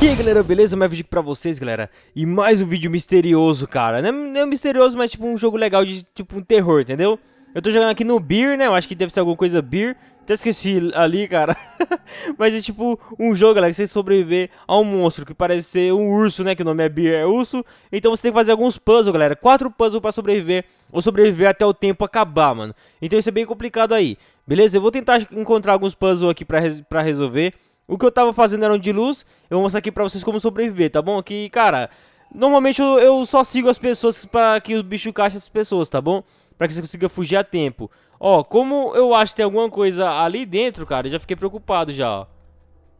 E aí galera, beleza? Mais um vídeo aqui pra vocês, galera E mais um vídeo misterioso, cara Não é, não é misterioso, mas tipo um jogo legal de tipo um terror, entendeu? Eu tô jogando aqui no Beer, né? Eu acho que deve ser alguma coisa Beer Até esqueci ali, cara Mas é tipo um jogo, galera, que você sobreviver a um monstro Que parece ser um urso, né? Que o nome é Beer, é urso Então você tem que fazer alguns puzzles, galera Quatro puzzles pra sobreviver Ou sobreviver até o tempo acabar, mano Então isso é bem complicado aí Beleza? Eu vou tentar encontrar alguns puzzles aqui pra, res pra resolver o que eu tava fazendo era um de luz. Eu vou mostrar aqui pra vocês como sobreviver, tá bom? Aqui, cara, normalmente eu, eu só sigo as pessoas pra que o bicho caixa as pessoas, tá bom? Pra que você consiga fugir a tempo. Ó, como eu acho que tem alguma coisa ali dentro, cara, eu já fiquei preocupado já, ó.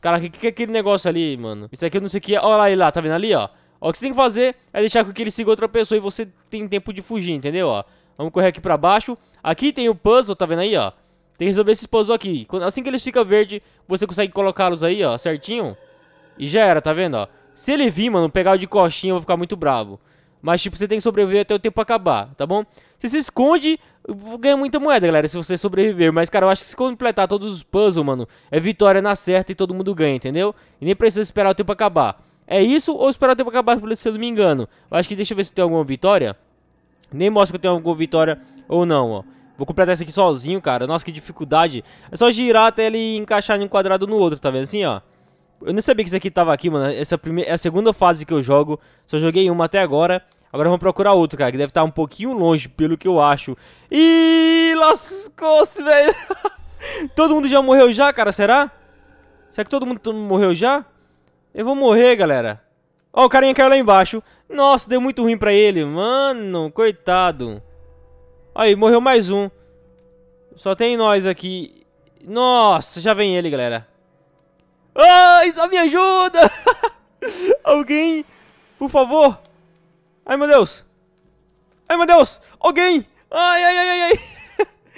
Cara, o que, que é aquele negócio ali, mano? Isso aqui eu não sei o que é. Ó lá ele lá, tá vendo ali, ó? Ó, o que você tem que fazer é deixar com que ele siga outra pessoa e você tem tempo de fugir, entendeu, ó? Vamos correr aqui pra baixo. Aqui tem o puzzle, tá vendo aí, ó? Tem que resolver esses puzzles aqui. Assim que eles ficam verde, você consegue colocá-los aí, ó, certinho. E já era, tá vendo, ó. Se ele vir, mano, pegar o de coxinha, eu vou ficar muito bravo. Mas, tipo, você tem que sobreviver até o tempo acabar, tá bom? Você se esconde, ganha muita moeda, galera, se você sobreviver. Mas, cara, eu acho que se completar todos os puzzles, mano, é vitória na certa e todo mundo ganha, entendeu? E nem precisa esperar o tempo acabar. É isso ou esperar o tempo acabar, se eu não me engano? Eu acho que deixa eu ver se tem alguma vitória. Nem mostra que eu tenho alguma vitória ou não, ó. Vou completar isso aqui sozinho, cara. Nossa, que dificuldade. É só girar até ele encaixar em um quadrado no outro, tá vendo? Assim, ó. Eu nem sabia que isso aqui tava aqui, mano. Essa primeira, é a segunda fase que eu jogo. Só joguei uma até agora. Agora vamos procurar outro, cara, que deve estar tá um pouquinho longe, pelo que eu acho. Ih, lascou-se, velho. todo mundo já morreu já, cara, será? Será que todo mundo, morreu já? Eu vou morrer, galera. Ó, oh, o carinha caiu lá embaixo. Nossa, deu muito ruim pra ele. Mano, coitado. Aí, morreu mais um. Só tem nós aqui. Nossa, já vem ele, galera. Ai, só me ajuda! Alguém, por favor. Ai, meu Deus. Ai, meu Deus. Alguém. Ai, ai, ai,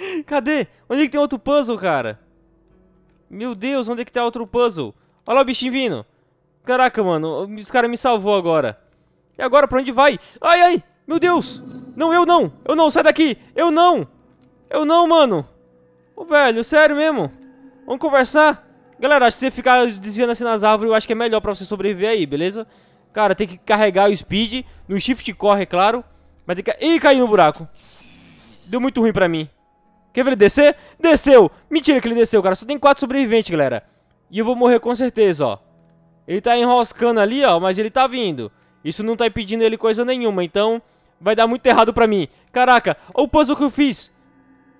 ai. Cadê? Onde é que tem outro puzzle, cara? Meu Deus, onde é que tem tá outro puzzle? Olha lá o bichinho vindo. Caraca, mano. Os caras me salvou agora. E agora, pra onde vai? Ai, ai. Meu Deus. Não, eu não! Eu não, sai daqui! Eu não! Eu não, mano! Ô, velho, sério mesmo? Vamos conversar? Galera, acho que você ficar desviando assim nas árvores, eu acho que é melhor pra você sobreviver aí, beleza? Cara, tem que carregar o speed. No shift corre, é claro. Mas tem que... Ih, caiu no buraco. Deu muito ruim pra mim. Quer ver ele descer? Desceu! Mentira que ele desceu, cara. Só tem quatro sobreviventes, galera. E eu vou morrer com certeza, ó. Ele tá enroscando ali, ó, mas ele tá vindo. Isso não tá impedindo ele coisa nenhuma, então... Vai dar muito errado pra mim. Caraca, olha o puzzle que eu fiz.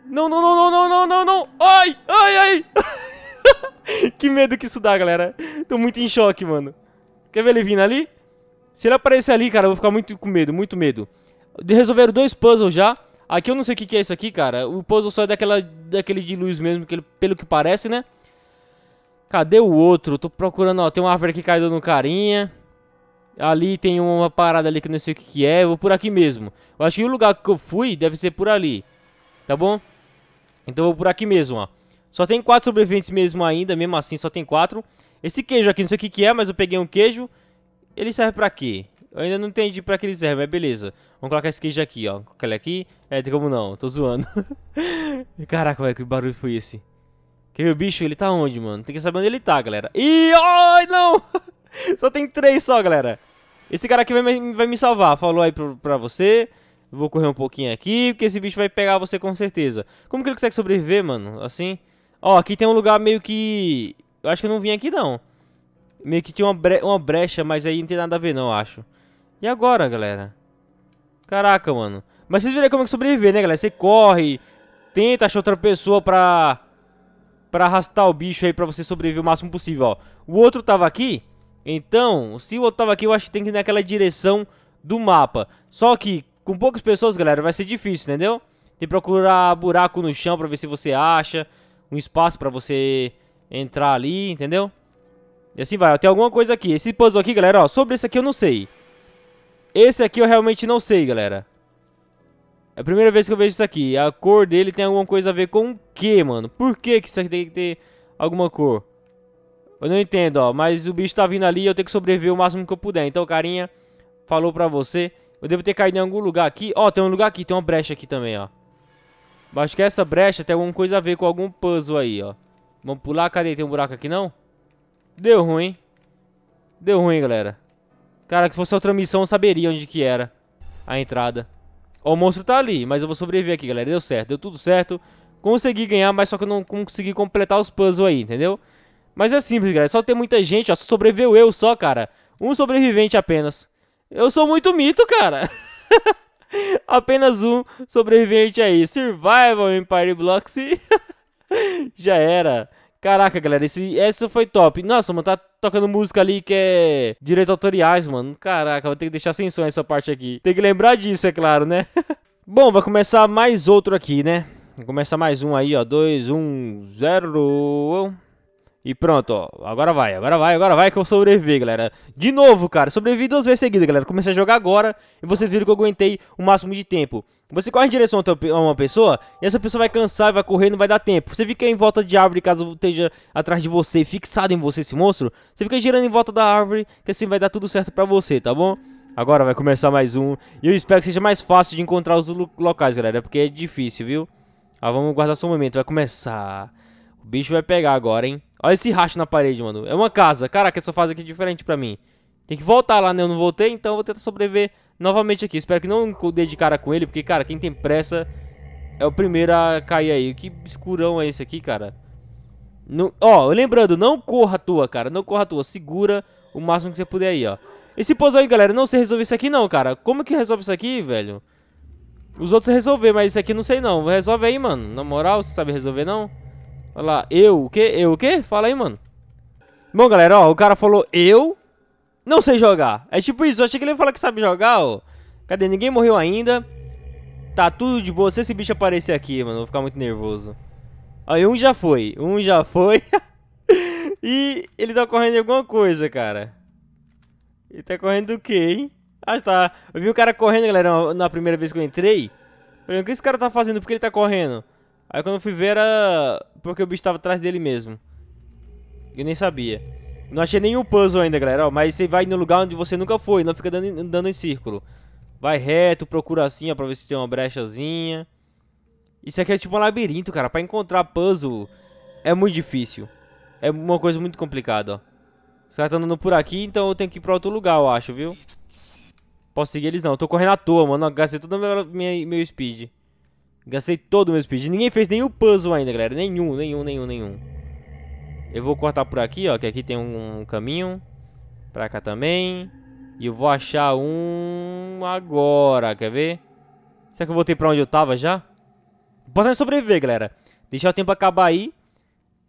Não, não, não, não, não, não, não, Ai, ai, ai. que medo que isso dá, galera. Tô muito em choque, mano. Quer ver ele vindo ali? Se ele aparecer ali, cara, eu vou ficar muito com medo, muito medo. Resolveram dois puzzles já. Aqui eu não sei o que, é isso aqui, cara. O puzzle só é daquela, daquele de luz mesmo, pelo que parece, né? Cadê o outro? Tô procurando, ó. Tem uma árvore que caiu no carinha ali tem uma parada ali que não sei o que, que é, eu vou por aqui mesmo. Eu acho que o lugar que eu fui deve ser por ali, tá bom? Então eu vou por aqui mesmo, ó. Só tem quatro sobreviventes mesmo ainda, mesmo assim só tem quatro. Esse queijo aqui, não sei o que, que é, mas eu peguei um queijo. Ele serve pra quê? Eu ainda não entendi pra que ele serve, mas beleza. Vamos colocar esse queijo aqui, ó. Colocar ele aqui. É, tem como não, tô zoando. Caraca, velho, que barulho foi esse? Que o bicho, ele tá onde, mano? Tem que saber onde ele tá, galera. Ih, ai, oh, não! Só tem três só, galera. Esse cara aqui vai me, vai me salvar. Falou aí pra, pra você. Vou correr um pouquinho aqui, porque esse bicho vai pegar você com certeza. Como que ele consegue sobreviver, mano? Assim? Ó, aqui tem um lugar meio que... Eu acho que eu não vim aqui, não. Meio que tinha uma, bre... uma brecha, mas aí não tem nada a ver, não, eu acho. E agora, galera? Caraca, mano. Mas vocês viram como é que sobreviver, né, galera? Você corre, tenta achar outra pessoa pra... Pra arrastar o bicho aí pra você sobreviver o máximo possível, ó. O outro tava aqui... Então, se eu tava aqui, eu acho que tem que ir naquela direção do mapa. Só que, com poucas pessoas, galera, vai ser difícil, entendeu? Tem que procurar buraco no chão pra ver se você acha um espaço pra você entrar ali, entendeu? E assim vai, tem alguma coisa aqui. Esse puzzle aqui, galera, ó, sobre esse aqui eu não sei. Esse aqui eu realmente não sei, galera. É a primeira vez que eu vejo isso aqui. A cor dele tem alguma coisa a ver com o quê, mano? Por que que isso aqui tem que ter alguma cor? Eu não entendo, ó. Mas o bicho tá vindo ali e eu tenho que sobreviver o máximo que eu puder. Então, carinha, falou pra você. Eu devo ter caído em algum lugar aqui. Ó, tem um lugar aqui, tem uma brecha aqui também, ó. Acho que essa brecha tem alguma coisa a ver com algum puzzle aí, ó. Vamos pular, cadê? Tem um buraco aqui, não? Deu ruim. Deu ruim, galera. Cara, que fosse outra missão, eu saberia onde que era a entrada. Ó, o monstro tá ali, mas eu vou sobreviver aqui, galera. Deu certo, deu tudo certo. Consegui ganhar, mas só que eu não consegui completar os puzzles aí, entendeu? Entendeu? Mas é simples, galera. É só ter muita gente, ó. Sobreviveu eu só, cara. Um sobrevivente apenas. Eu sou muito mito, cara. apenas um sobrevivente aí. Survival Empire Blocks Já era. Caraca, galera, esse, foi top. Nossa, mano, tá tocando música ali que é direito autoriais, mano. Caraca, vou ter que deixar sem som essa parte aqui. Tem que lembrar disso, é claro, né? Bom, vai começar mais outro aqui, né? Começa começar mais um aí, ó. Dois, um, zero. E pronto, ó. Agora vai, agora vai, agora vai que eu sobrevivi, galera. De novo, cara. Sobrevivi duas vezes seguidas, galera. Comecei a jogar agora e vocês viram que eu aguentei o máximo de tempo. Você corre em direção a uma pessoa e essa pessoa vai cansar, vai correr não vai dar tempo. Você fica em volta de árvore caso esteja atrás de você, fixado em você esse monstro. Você fica girando em volta da árvore que assim vai dar tudo certo pra você, tá bom? Agora vai começar mais um. E eu espero que seja mais fácil de encontrar os locais, galera. Porque é difícil, viu? Ah, vamos guardar só um momento. Vai começar... O bicho vai pegar agora, hein? Olha esse racho na parede, mano. É uma casa. Caraca, essa fase aqui é diferente pra mim. Tem que voltar lá, né? Eu não voltei, então eu vou tentar sobreviver novamente aqui. Espero que não dê de cara com ele, porque, cara, quem tem pressa é o primeiro a cair aí. Que escurão é esse aqui, cara? Não... Ó, lembrando, não corra à toa, cara. Não corra à toa. Segura o máximo que você puder aí, ó. Esse pozão aí, galera, não sei resolver isso aqui não, cara. Como que resolve isso aqui, velho? Os outros resolver, mas isso aqui eu não sei não. Resolve aí, mano. Na moral, você sabe resolver não? Olha lá, eu, o quê? Eu, o quê? Fala aí, mano. Bom, galera, ó, o cara falou eu não sei jogar. É tipo isso, eu achei que ele ia falar que sabe jogar, ó. Cadê? Ninguém morreu ainda. Tá tudo de boa. Se esse bicho aparecer aqui, mano, vou ficar muito nervoso. Aí um já foi, um já foi. e ele tá correndo de alguma coisa, cara. Ele tá correndo do quê, hein? Ah, tá. Eu vi o cara correndo, galera, na primeira vez que eu entrei. Falei, o que esse cara tá fazendo? Por que ele tá correndo? Aí quando eu fui ver era porque o bicho tava atrás dele mesmo. Eu nem sabia. Não achei nenhum puzzle ainda, galera. Ó, mas você vai no lugar onde você nunca foi, não fica dando, em círculo. Vai reto, procura assim, ó, pra ver se tem uma brechazinha. Isso aqui é tipo um labirinto, cara. Pra encontrar puzzle é muito difícil. É uma coisa muito complicada, ó. Os caras estão andando por aqui, então eu tenho que ir pra outro lugar, eu acho, viu? Posso seguir eles não. Eu tô correndo à toa, mano. Eu gastei todo meu speed. Gastei todo o meu speed. Ninguém fez nenhum puzzle ainda, galera. Nenhum, nenhum, nenhum, nenhum. Eu vou cortar por aqui, ó. Que aqui tem um, caminho. Pra cá também. E eu vou achar um agora, quer ver? Será que eu voltei pra onde eu tava já? Importante é sobreviver, galera. Deixar o tempo acabar aí.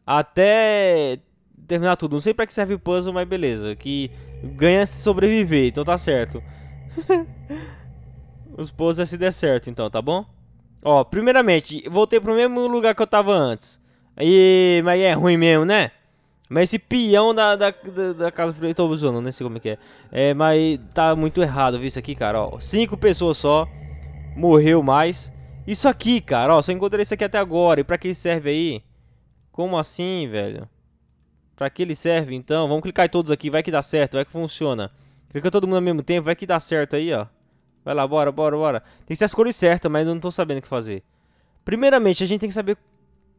Até terminar tudo. Não sei pra que serve o puzzle, mas beleza. Que ganha se sobreviver, então tá certo. Os puzzles é se der certo, então, tá bom? Ó, primeiramente, voltei pro mesmo lugar que eu tava antes. E, mas é ruim mesmo, né? Mas esse peão da, da, da, da casa eu aí, tô usando, não sei como é que é. É, mas tá muito errado, viu isso aqui, cara, ó. Cinco pessoas só, morreu mais. Isso aqui, cara, ó, só encontrei isso aqui até agora. E pra que serve aí? Como assim, velho? Pra que ele serve, então? Vamos clicar em todos aqui, vai que dá certo, vai que funciona. Clica todo mundo ao mesmo tempo, vai que dá certo aí, ó. Vai lá, bora, bora, bora. Tem que ser as cores certas, mas eu não tô sabendo o que fazer. Primeiramente, a gente tem que saber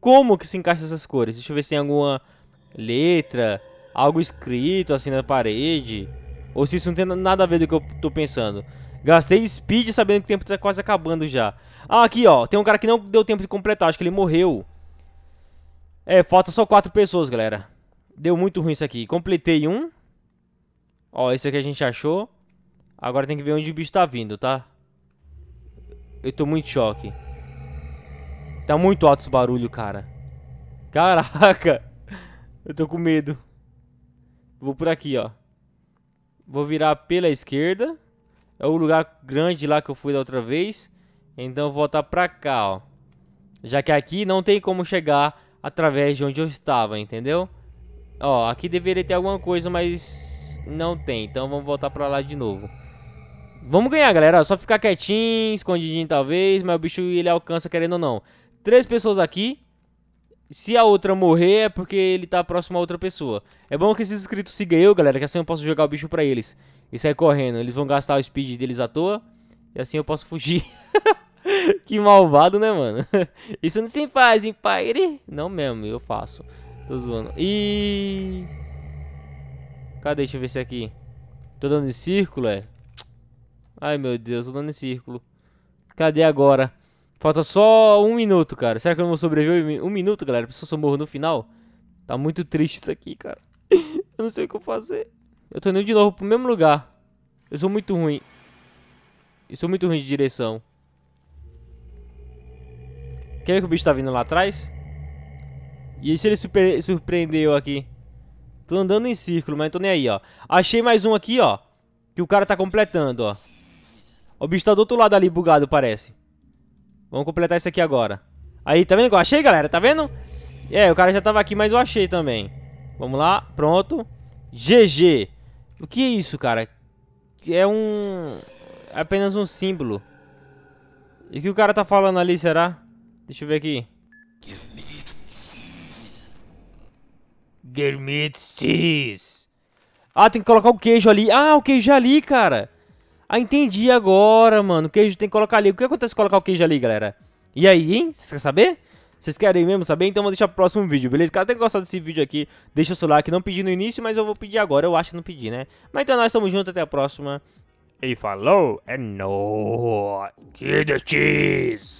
como que se encaixam essas cores. Deixa eu ver se tem alguma letra, algo escrito assim na parede. Ou se isso não tem nada a ver do que eu tô pensando. Gastei speed sabendo que o tempo tá quase acabando já. Ah, aqui ó, tem um cara que não deu tempo de completar, acho que ele morreu. É, falta só quatro pessoas, galera. Deu muito ruim isso aqui. Completei um. Ó, esse aqui a gente achou. Agora tem que ver onde o bicho tá vindo, tá? Eu tô muito em choque. Tá muito alto esse barulho, cara. Caraca! Eu tô com medo. Vou por aqui, ó. Vou virar pela esquerda. É o lugar grande lá que eu fui da outra vez. Então eu vou voltar pra cá, ó. Já que aqui não tem como chegar através de onde eu estava, entendeu? Ó, aqui deveria ter alguma coisa, mas não tem. Então vamos voltar pra lá de novo. Vamos ganhar, galera. Só ficar quietinho, escondidinho talvez, mas o bicho ele alcança querendo ou não. Três pessoas aqui. Se a outra morrer é porque ele tá próximo a outra pessoa. É bom que esses inscritos sigam eu, galera, que assim eu posso jogar o bicho pra eles. E sair correndo. Eles vão gastar o speed deles à toa. E assim eu posso fugir. que malvado, né, mano? Isso não se faz, hein, pai? Não mesmo, eu faço. Tô zoando. E... Cadê? Deixa eu ver se é aqui. Tô dando em círculo, é. Ai, meu Deus, andando tô dando em círculo. Cadê agora? Falta só um minuto, cara. Será que eu não vou sobreviver um minuto, galera? Preciso só morro no final. Tá muito triste isso aqui, cara. eu não sei o que eu fazer. Eu tô indo de novo pro mesmo lugar. Eu sou muito ruim. Eu sou muito ruim de direção. Quer ver que o bicho tá vindo lá atrás? E se ele super... surpreendeu aqui? Tô andando em círculo, mas não tô nem aí, ó. Achei mais um aqui, ó. Que o cara tá completando, ó. O bicho tá do outro lado ali, bugado, parece. Vamos completar isso aqui agora. Aí, tá vendo que eu achei, galera? Tá vendo? É, o cara já tava aqui, mas eu achei também. Vamos lá, pronto. GG. O que é isso, cara? É um... É apenas um símbolo. E o que o cara tá falando ali, será? Deixa eu ver aqui. Germit cheese. Ah, tem que colocar o queijo ali. Ah, o queijo é ali, cara. Ah, entendi agora, mano. O queijo tem que colocar ali. O que acontece se colocar o queijo ali, galera? E aí, hein? Vocês querem saber? Vocês querem mesmo saber? Então vou deixar pro próximo vídeo, beleza? Caso que gostado desse vídeo aqui, deixa o seu like. Não pedi no início, mas eu vou pedir agora. Eu acho que não pedi, né? Mas então é nós estamos juntos. Até a próxima. E falou. É nóis. Que cheese.